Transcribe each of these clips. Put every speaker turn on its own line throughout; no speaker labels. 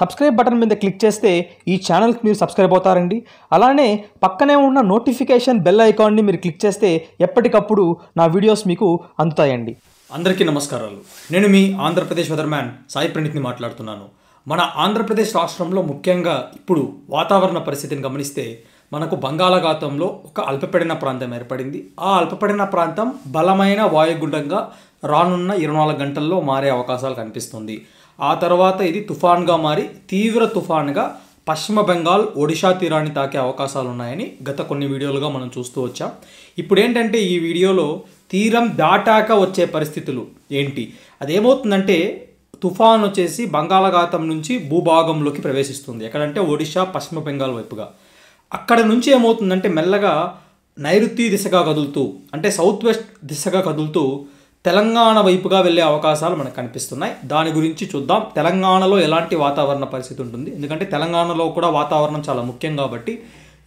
subscribe button మీద click చేస్తే ఈ ఛానల్కి మీరు సబ్స్క్రైబ్ అవుతారండి అలానే పక్కనే ఉన్న నోటిఫికేషన్ బెల్ ఐకాన్ని మీరు క్లిక్ చేస్తే ఎప్పటికప్పుడు నా వీడియోస్ మీకు అందుతాయండి అందరికీ నమస్కారాలు నేను మీ ఆంధ్రప్రదేశ్ వెదర్మ్యాన్ సాయి ప్రణీత్ని మాట్లాడుతున్నాను మన ఆంధ్రప్రదేశ్ రాష్ట్రంలో ముఖ్యంగా ఇప్పుడు వాతావరణ పరిస్థితిని గమనిస్తే మనకు బంగాళాఘాతంలో ఒక అల్పపడిన ప్రాంతం ఏర్పడింది ఆ అల్పపడిన ప్రాంతం బలమైన వాయుగుండంగా రానున్న ఇరవై నాలుగు గంటల్లో మారే అవకాశాలు కనిపిస్తుంది ఆ తర్వాత ఇది తుఫాన్గా మారి తీవ్ర తుఫాన్గా పశ్చిమ బెంగాల్ ఒడిషా తీరాన్ని తాకే అవకాశాలు ఉన్నాయని గత కొన్ని వీడియోలుగా మనం చూస్తూ వచ్చాం ఇప్పుడు ఏంటంటే ఈ వీడియోలో తీరం దాటాక వచ్చే పరిస్థితులు ఏంటి అదేమవుతుందంటే తుఫాన్ వచ్చేసి బంగాళాఘాతం నుంచి భూభాగంలోకి ప్రవేశిస్తుంది ఎక్కడంటే ఒడిషా పశ్చిమ బెంగాల్ వైపుగా అక్కడ నుంచి ఏమవుతుందంటే మెల్లగా నైరుతి దిశగా కదులుతూ అంటే సౌత్ వెస్ట్ దిశగా కదులుతూ తెలంగాణ వైపుగా వెళ్ళే అవకాశాలు మనకు కనిపిస్తున్నాయి దాని గురించి చూద్దాం తెలంగాణలో ఎలాంటి వాతావరణ పరిస్థితి ఉంటుంది ఎందుకంటే తెలంగాణలో కూడా వాతావరణం చాలా ముఖ్యం కాబట్టి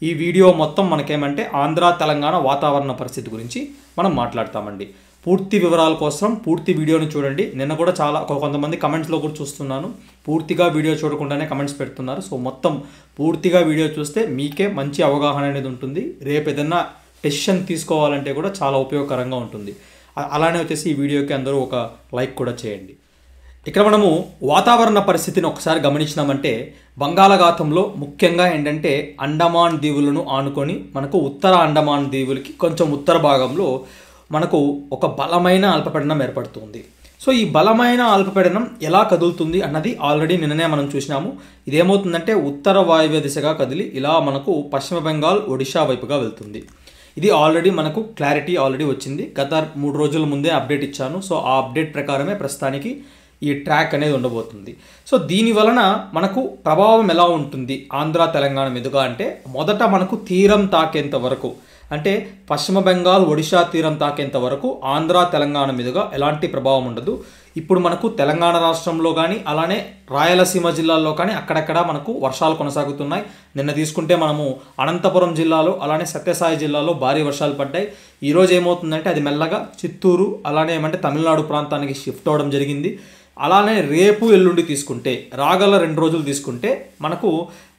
ఈ వీడియో మొత్తం మనకేమంటే ఆంధ్ర తెలంగాణ వాతావరణ పరిస్థితి గురించి మనం మాట్లాడతామండి పూర్తి వివరాల కోసం పూర్తి వీడియోని చూడండి నిన్న కూడా చాలా కొంతమంది కమెంట్స్లో కూడా చూస్తున్నాను పూర్తిగా వీడియో చూడకుండానే కమెంట్స్ పెడుతున్నారు సో మొత్తం పూర్తిగా వీడియో చూస్తే మీకే మంచి అవగాహన అనేది ఉంటుంది రేపు ఏదైనా టెషన్ తీసుకోవాలంటే కూడా చాలా ఉపయోగకరంగా ఉంటుంది అలానే వచ్చేసి ఈ వీడియోకి అందరూ ఒక లైక్ కూడా చేయండి ఇక్కడ మనము వాతావరణ పరిస్థితిని ఒకసారి గమనించినామంటే బంగాళాఘాతంలో ముఖ్యంగా ఏంటంటే అండమాన్ దీవులను ఆనుకొని మనకు ఉత్తర అండమాన్ దీవులకి కొంచెం ఉత్తర భాగంలో మనకు ఒక బలమైన అల్పపీడనం ఏర్పడుతుంది సో ఈ బలమైన అల్పపీడనం ఎలా కదులుతుంది అన్నది ఆల్రెడీ నిన్ననే మనం చూసినాము ఇదేమవుతుందంటే ఉత్తర వాయువ్య దిశగా కదిలి ఇలా మనకు పశ్చిమ బెంగాల్ ఒడిషా వైపుగా వెళ్తుంది ఇది ఆల్రెడీ మనకు క్లారిటీ ఆల్రెడీ వచ్చింది గత మూడు రోజుల ముందే అప్డేట్ ఇచ్చాను సో ఆ అప్డేట్ ప్రకారమే ప్రస్తుతానికి ఈ ట్రాక్ అనేది ఉండబోతుంది సో దీని వలన మనకు ప్రభావం ఎలా ఉంటుంది ఆంధ్ర తెలంగాణ మీదుగా అంటే మొదట మనకు తీరం తాకేంత వరకు అంటే పశ్చిమ బెంగాల్ ఒడిశా తీరం తాకేంత వరకు ఆంధ్ర తెలంగాణ మీదుగా ఎలాంటి ప్రభావం ఉండదు ఇప్పుడు మనకు తెలంగాణ రాష్ట్రంలో కానీ అలానే రాయలసీమ జిల్లాల్లో కానీ అక్కడక్కడ మనకు వర్షాలు కొనసాగుతున్నాయి నిన్న తీసుకుంటే మనము అనంతపురం జిల్లాలో అలానే సత్యసాయి జిల్లాలో భారీ వర్షాలు పడ్డాయి ఈరోజు ఏమవుతుందంటే అది మెల్లగా చిత్తూరు అలానే ఏమంటే తమిళనాడు ప్రాంతానికి షిఫ్ట్ అవ్వడం జరిగింది అలానే రేపు ఎల్లుండి తీసుకుంటే రాగల రెండు రోజులు తీసుకుంటే మనకు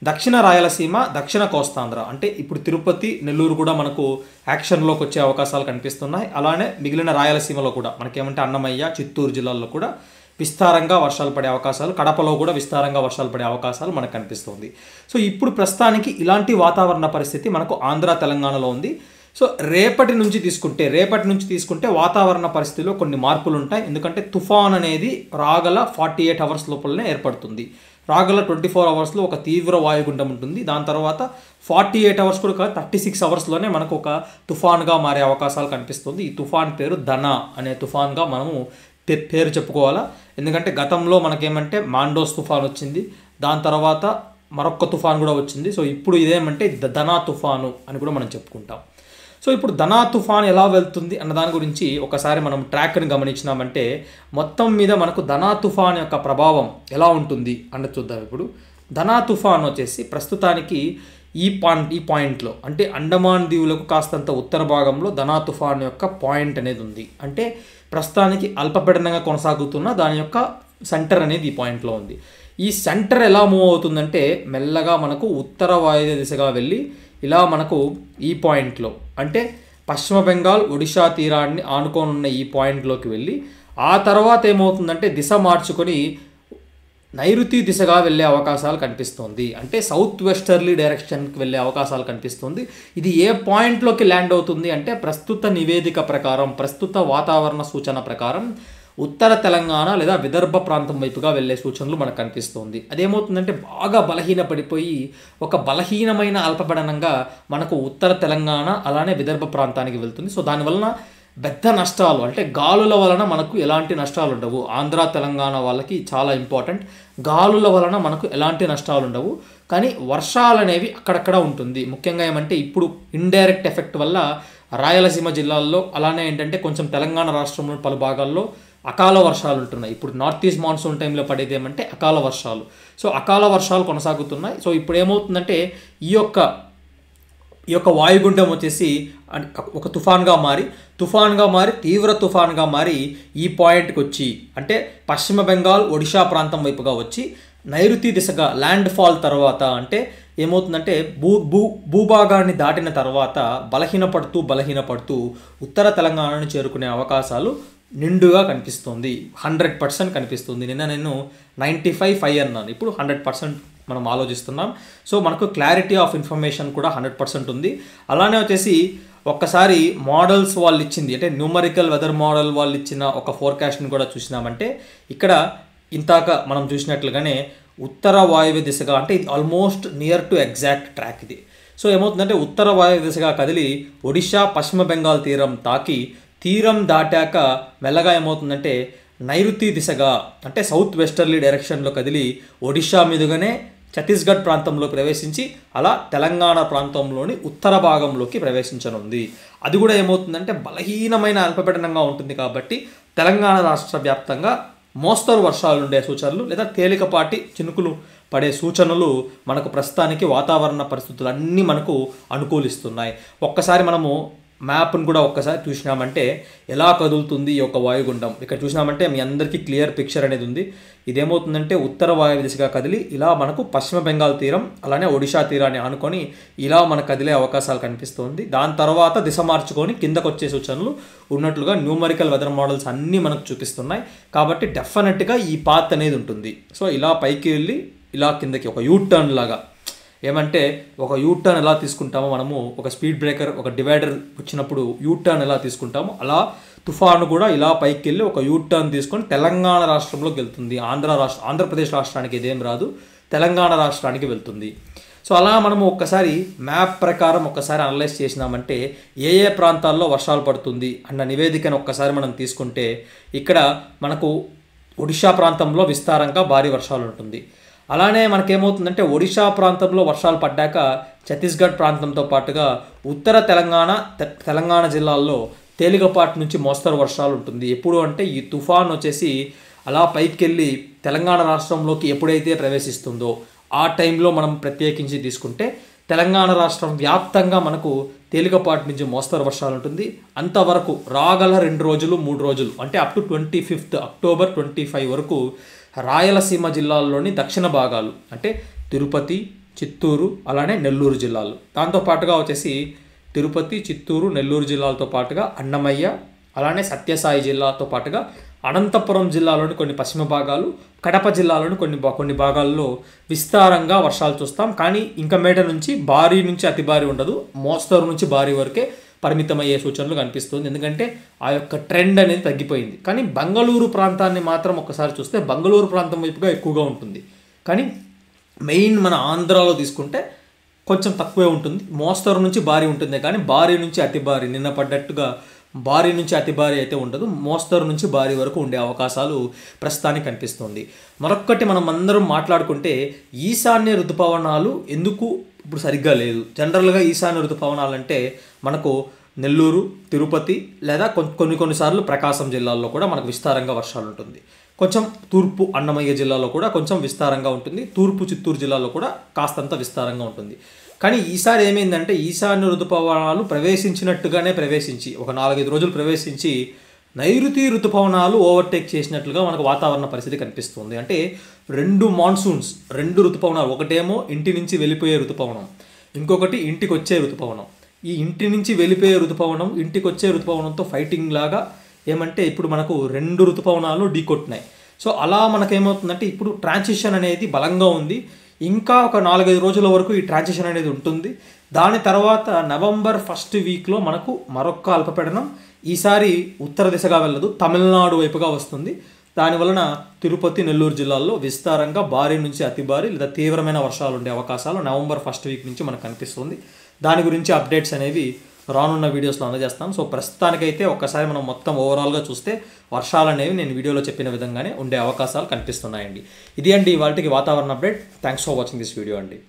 దక్షిణ రాయలసీమ దక్షిణ కోస్తాంధ్ర అంటే ఇప్పుడు తిరుపతి నెల్లూరు కూడా మనకు యాక్షన్లోకి వచ్చే అవకాశాలు కనిపిస్తున్నాయి అలానే మిగిలిన రాయలసీమలో కూడా మనకేమంటే అన్నమయ్య చిత్తూరు జిల్లాల్లో కూడా విస్తారంగా వర్షాలు పడే అవకాశాలు కడపలో కూడా విస్తారంగా వర్షాలు పడే అవకాశాలు మనకు కనిపిస్తుంది సో ఇప్పుడు ప్రస్తుతానికి ఇలాంటి వాతావరణ పరిస్థితి మనకు ఆంధ్ర తెలంగాణలో ఉంది సో రేపటి నుంచి తీసుకుంటే రేపటి నుంచి తీసుకుంటే వాతావరణ పరిస్థితిలో కొన్ని మార్పులు ఉంటాయి ఎందుకంటే తుఫాన్ అనేది రాగల ఫార్టీ ఎయిట్ అవర్స్ లోపలనే ఏర్పడుతుంది రాగల ట్వంటీ ఫోర్ అవర్స్లో ఒక తీవ్ర వాయుగుండం ఉంటుంది దాని తర్వాత ఫార్టీ ఎయిట్ అవర్స్ కూడా కాదు థర్టీ సిక్స్ అవర్స్లోనే మనకు ఒక తుఫాన్గా మారే అవకాశాలు కనిపిస్తుంది ఈ తుఫాన్ పేరు ధన అనే తుఫాన్గా మనము పేరు చెప్పుకోవాలా ఎందుకంటే గతంలో మనకేమంటే మాండోస్ తుఫాన్ వచ్చింది దాని తర్వాత మరొక తుఫాన్ కూడా వచ్చింది సో ఇప్పుడు ఇదేమంటే ధనా తుఫాను అని కూడా మనం చెప్పుకుంటాం సో ఇప్పుడు ధనా తుఫాన్ ఎలా వెళ్తుంది అన్న దాని గురించి ఒకసారి మనం ట్రాక్ని గమనించినామంటే మొత్తం మీద మనకు ధనా తుఫాన్ యొక్క ప్రభావం ఎలా ఉంటుంది అన్నది చూద్దాం ఇప్పుడు ధనా తుఫాన్ వచ్చేసి ప్రస్తుతానికి ఈ పాయింట్ ఈ పాయింట్లో అంటే అండమాన్ దీవులకు కాస్తంత ఉత్తర భాగంలో ధనా తుఫాన్ యొక్క పాయింట్ అనేది ఉంది అంటే ప్రస్తుతానికి అల్పపీడనంగా కొనసాగుతున్న దాని యొక్క సెంటర్ అనేది ఈ పాయింట్లో ఉంది ఈ సెంటర్ ఎలా మూవ్ అవుతుందంటే మెల్లగా మనకు ఉత్తర వాయువ్య దిశగా వెళ్ళి ఇలా మనకు ఈ పాయింట్లో అంటే పశ్చిమ బెంగాల్ ఒడిషా తీరాన్ని ఆనుకోనున్న ఈ పాయింట్లోకి వెళ్ళి ఆ తర్వాత ఏమవుతుందంటే దిశ మార్చుకొని నైరుతి దిశగా వెళ్ళే అవకాశాలు కనిపిస్తుంది అంటే సౌత్ వెస్టర్లీ డైరెక్షన్కి వెళ్ళే అవకాశాలు కనిపిస్తుంది ఇది ఏ పాయింట్లోకి ల్యాండ్ అవుతుంది అంటే ప్రస్తుత నివేదిక ప్రకారం ప్రస్తుత వాతావరణ సూచన ప్రకారం ఉత్తర తెలంగాణ లేదా విదర్భ ప్రాంతం వైపుగా వెళ్ళే సూచనలు మనకు కనిపిస్తోంది అదేమవుతుందంటే బాగా బలహీన పడిపోయి ఒక బలహీనమైన అల్పపడనంగా మనకు ఉత్తర తెలంగాణ అలానే విదర్భ ప్రాంతానికి వెళ్తుంది సో దానివలన పెద్ద నష్టాలు అంటే గాలుల వలన మనకు ఎలాంటి నష్టాలు ఉండవు ఆంధ్ర తెలంగాణ వాళ్ళకి చాలా ఇంపార్టెంట్ గాలుల వలన మనకు ఎలాంటి నష్టాలు ఉండవు కానీ వర్షాలు అనేవి అక్కడక్కడ ఉంటుంది ముఖ్యంగా ఏమంటే ఇప్పుడు ఇండైరెక్ట్ ఎఫెక్ట్ వల్ల రాయలసీమ జిల్లాల్లో అలానే ఏంటంటే కొంచెం తెలంగాణ రాష్ట్రంలో పలు భాగాల్లో అకాల వర్షాలు ఉంటున్నాయి ఇప్పుడు నార్త్ ఈస్ట్ మాన్సూన్ టైంలో పడేది ఏమంటే అకాల వర్షాలు సో అకాల వర్షాలు కొనసాగుతున్నాయి సో ఇప్పుడు ఏమవుతుందంటే ఈ యొక్క ఈ యొక్క వాయుగుండం వచ్చేసి ఒక తుఫాన్గా మారి తుఫాన్గా మారి తీవ్ర తుఫాన్గా మారి ఈ పాయింట్కి వచ్చి అంటే పశ్చిమ బెంగాల్ ఒడిషా ప్రాంతం వైపుగా వచ్చి నైరుతి దిశగా ల్యాండ్ ఫాల్ తర్వాత అంటే ఏమవుతుందంటే భూ భూ భూభాగాన్ని దాటిన తర్వాత బలహీనపడుతూ బలహీనపడుతూ ఉత్తర తెలంగాణను చేరుకునే అవకాశాలు నిండుగా కనిపిస్తుంది హండ్రెడ్ పర్సెంట్ కనిపిస్తుంది నిన్న నేను నైంటీ ఫైవ్ ఫైవ్ అన్నాను ఇప్పుడు హండ్రెడ్ పర్సెంట్ మనం ఆలోచిస్తున్నాం సో మనకు క్లారిటీ ఆఫ్ ఇన్ఫర్మేషన్ కూడా హండ్రెడ్ పర్సెంట్ ఉంది అలానే వచ్చేసి ఒక్కసారి మోడల్స్ వాళ్ళు ఇచ్చింది అంటే న్యూమరికల్ వెదర్ మోడల్ వాళ్ళు ఇచ్చిన ఒక ఫోర్కాస్ట్ని కూడా చూసినామంటే ఇక్కడ ఇంతాక మనం చూసినట్లుగానే ఉత్తర వాయువ్య దిశగా అంటే ఇది almost near to exact track ఇది సో ఏమవుతుందంటే ఉత్తర వాయువ్య దిశగా కదిలి ఒడిశా పశ్చిమ బెంగాల్ తీరం తాకి తీరం దాటాక మెల్లగా ఏమవుతుందంటే నైరుతి దిశగా అంటే సౌత్ వెస్టర్లీ డైరెక్షన్లో కదిలి ఒడిషా మీదుగానే ఛత్తీస్గఢ్ ప్రాంతంలో ప్రవేశించి అలా తెలంగాణ ప్రాంతంలోని ఉత్తర భాగంలోకి ప్రవేశించనుంది అది కూడా ఏమవుతుందంటే బలహీనమైన అల్పపీడనంగా ఉంటుంది కాబట్టి తెలంగాణ రాష్ట్ర వ్యాప్తంగా మోస్తరు వర్షాలు ఉండే సూచనలు లేదా తేలికపాటి చినుకులు పడే సూచనలు మనకు ప్రస్తుతానికి వాతావరణ పరిస్థితులు అన్నీ మనకు అనుకూలిస్తున్నాయి ఒక్కసారి మనము మ్యాప్ను కూడా ఒక్కసారి చూసినామంటే ఎలా కదులుతుంది ఈ యొక్క వాయుగుండం ఇక్కడ చూసినామంటే మీ అందరికీ క్లియర్ పిక్చర్ అనేది ఉంది ఇదేమవుతుందంటే ఉత్తర వాయువు దిశగా కదిలి ఇలా మనకు పశ్చిమ బెంగాల్ తీరం అలానే ఒడిషా తీరాన్ని ఆనుకొని ఇలా మనకు కదిలే అవకాశాలు కనిపిస్తుంది దాని తర్వాత దిశ మార్చుకొని కిందకు వచ్చే సూచనలు ఉన్నట్లుగా న్యూమరికల్ వెదర్ మోడల్స్ అన్నీ మనకు చూపిస్తున్నాయి కాబట్టి డెఫినెట్గా ఈ పాత్ అనేది ఉంటుంది సో ఇలా పైకి వెళ్ళి ఇలా కిందకి ఒక యూ టర్న్ లాగా ఏమంటే ఒక యూటర్న్ ఎలా తీసుకుంటామో మనము ఒక స్పీడ్ బ్రేకర్ ఒక డివైడర్ వచ్చినప్పుడు యూటర్న్ ఎలా తీసుకుంటామో అలా తుఫాను కూడా ఇలా పైకి వెళ్ళి ఒక యూటర్న్ తీసుకొని తెలంగాణ రాష్ట్రంలోకి వెళ్తుంది ఆంధ్ర రాష్ట్ర ఆంధ్రప్రదేశ్ రాష్ట్రానికి ఇదేం రాదు తెలంగాణ రాష్ట్రానికి వెళ్తుంది సో అలా మనము ఒక్కసారి మ్యాప్ ప్రకారం ఒక్కసారి అనలైజ్ చేసినామంటే ఏ ఏ ప్రాంతాల్లో వర్షాలు పడుతుంది అన్న నివేదికను ఒక్కసారి మనం తీసుకుంటే ఇక్కడ మనకు ఒడిషా ప్రాంతంలో విస్తారంగా భారీ వర్షాలు ఉంటుంది అలానే మనకేమవుతుందంటే ఒడిశా ప్రాంతంలో వర్షాలు పడ్డాక ఛత్తీస్గఢ్ ప్రాంతంతో పాటుగా ఉత్తర తెలంగాణ తెలంగాణ జిల్లాల్లో తేలికపాటి నుంచి మోస్తరు వర్షాలు ఉంటుంది ఎప్పుడు అంటే ఈ తుఫాన్ వచ్చేసి అలా పైకెళ్ళి తెలంగాణ రాష్ట్రంలోకి ఎప్పుడైతే ప్రవేశిస్తుందో ఆ టైంలో మనం ప్రత్యేకించి తీసుకుంటే తెలంగాణ రాష్ట్రం వ్యాప్తంగా మనకు తేలికపాటి నుంచి మోస్తరు వర్షాలు ఉంటుంది అంతవరకు రాగల రెండు రోజులు మూడు రోజులు అంటే up to twenty fifth October twenty five వరకు రాయలసీమ జిల్లాల్లోని దక్షిణ భాగాలు అంటే తిరుపతి చిత్తూరు అలానే నెల్లూరు జిల్లాలు దాంతోపాటుగా వచ్చేసి తిరుపతి చిత్తూరు నెల్లూరు జిల్లాలతో పాటుగా అన్నమయ్య అలానే సత్యసాయి జిల్లాతో పాటుగా అనంతపురం జిల్లాలోని కొన్ని పశ్చిమ భాగాలు కడప జిల్లాలోని కొన్ని కొన్ని భాగాల్లో విస్తారంగా వర్షాలు చూస్తాం కానీ ఇంకా మేట నుంచి భారీ నుంచి అతి భారీ ఉండదు మోస్తరు నుంచి భారీ వరకే పరిమితమయ్యే సూచనలు కనిపిస్తుంది ఎందుకంటే ఆ యొక్క ట్రెండ్ అనేది తగ్గిపోయింది కానీ బంగళూరు ప్రాంతాన్ని మాత్రం ఒకసారి చూస్తే బంగళూరు ప్రాంతం వైపుగా ఎక్కువగా ఉంటుంది కానీ మెయిన్ మన ఆంధ్రాలో తీసుకుంటే కొంచెం తక్కువే ఉంటుంది మోస్తరు నుంచి భారీ ఉంటుంది కానీ భారీ నుంచి అతి భారీ నిన్న పడ్డట్టుగా భారీ నుంచి అతి భారీ అయితే ఉండదు మోస్తరు నుంచి భారీ వరకు ఉండే అవకాశాలు ప్రస్తుతానికి కనిపిస్తుంది మరొక్కటి మనం అందరం మాట్లాడుకుంటే ఈశాన్య ఋతుపవనాలు ఎందుకు ఇప్పుడు సరిగ్గా లేదు జనరల్గా ఈశాన్య ఋతుపవనాలు అంటే మనకు నెల్లూరు తిరుపతి లేదా కొన్ని కొన్నిసార్లు ప్రకాశం జిల్లాల్లో కూడా మనకు విస్తారంగా వర్షాలు ఉంటుంది కొంచెం తూర్పు అన్నమయ్య జిల్లాలో కూడా కొంచెం విస్తారంగా ఉంటుంది తూర్పు చిత్తూరు జిల్లాలో కూడా కాస్తంత విస్తారంగా ఉంటుంది కానీ ఈసారి ఏమైందంటే ఈశాన్య ఋతుపవనాలు ప్రవేశించినట్టుగానే ప్రవేశించి ఒక నాలుగైదు రోజులు ప్రవేశించి నైరుతి ఋతుపవనాలు ఓవర్టేక్ చేసినట్లుగా మనకు వాతావరణ పరిస్థితి కనిపిస్తుంది అంటే రెండు మాన్సూన్స్ రెండు ఋతుపవనాలు ఒకటేమో ఇంటి నుంచి వెళ్ళిపోయే ఋతుపవనం ఇంకొకటి ఇంటికి వచ్చే ఋతుపవనం ఈ ఇంటి నుంచి వెళ్ళిపోయే ఋతుపవనం ఇంటికి వచ్చే ఋతుపవనంతో ఫైటింగ్ లాగా ఏమంటే ఇప్పుడు మనకు రెండు ఋతుపవనాలు ఢీకొట్టినాయి సో అలా మనకేమవుతుందంటే ఇప్పుడు ట్రాన్సిషన్ అనేది బలంగా ఉంది ఇంకా ఒక నాలుగైదు రోజుల వరకు ఈ ట్రాన్సిషన్ అనేది ఉంటుంది దాని తర్వాత నవంబర్ ఫస్ట్ వీక్లో మనకు మరొక అల్పపీడనం ఈసారి ఉత్తర దిశగా వెళ్ళదు తమిళనాడు వైపుగా వస్తుంది దానివలన తిరుపతి నెల్లూరు జిల్లాల్లో విస్తారంగా భారీ నుంచి అతి భారీ లేదా తీవ్రమైన వర్షాలు ఉండే అవకాశాలు నవంబర్ ఫస్ట్ వీక్ నుంచి మనకు కనిపిస్తుంది దాని గురించి అప్డేట్స్ అనేవి రానున్న వీడియోస్లో అందజేస్తాను సో ప్రస్తుతానికైతే ఒక్కసారి మనం మొత్తం ఓవరాల్గా చూస్తే వర్షాలు అనేవి నేను వీడియోలో చెప్పిన విధంగానే ఉండే అవకాశాలు కనిపిస్తున్నాయండి ఇది అండి వాటికి వాతావరణ update thanks for watching this video అండి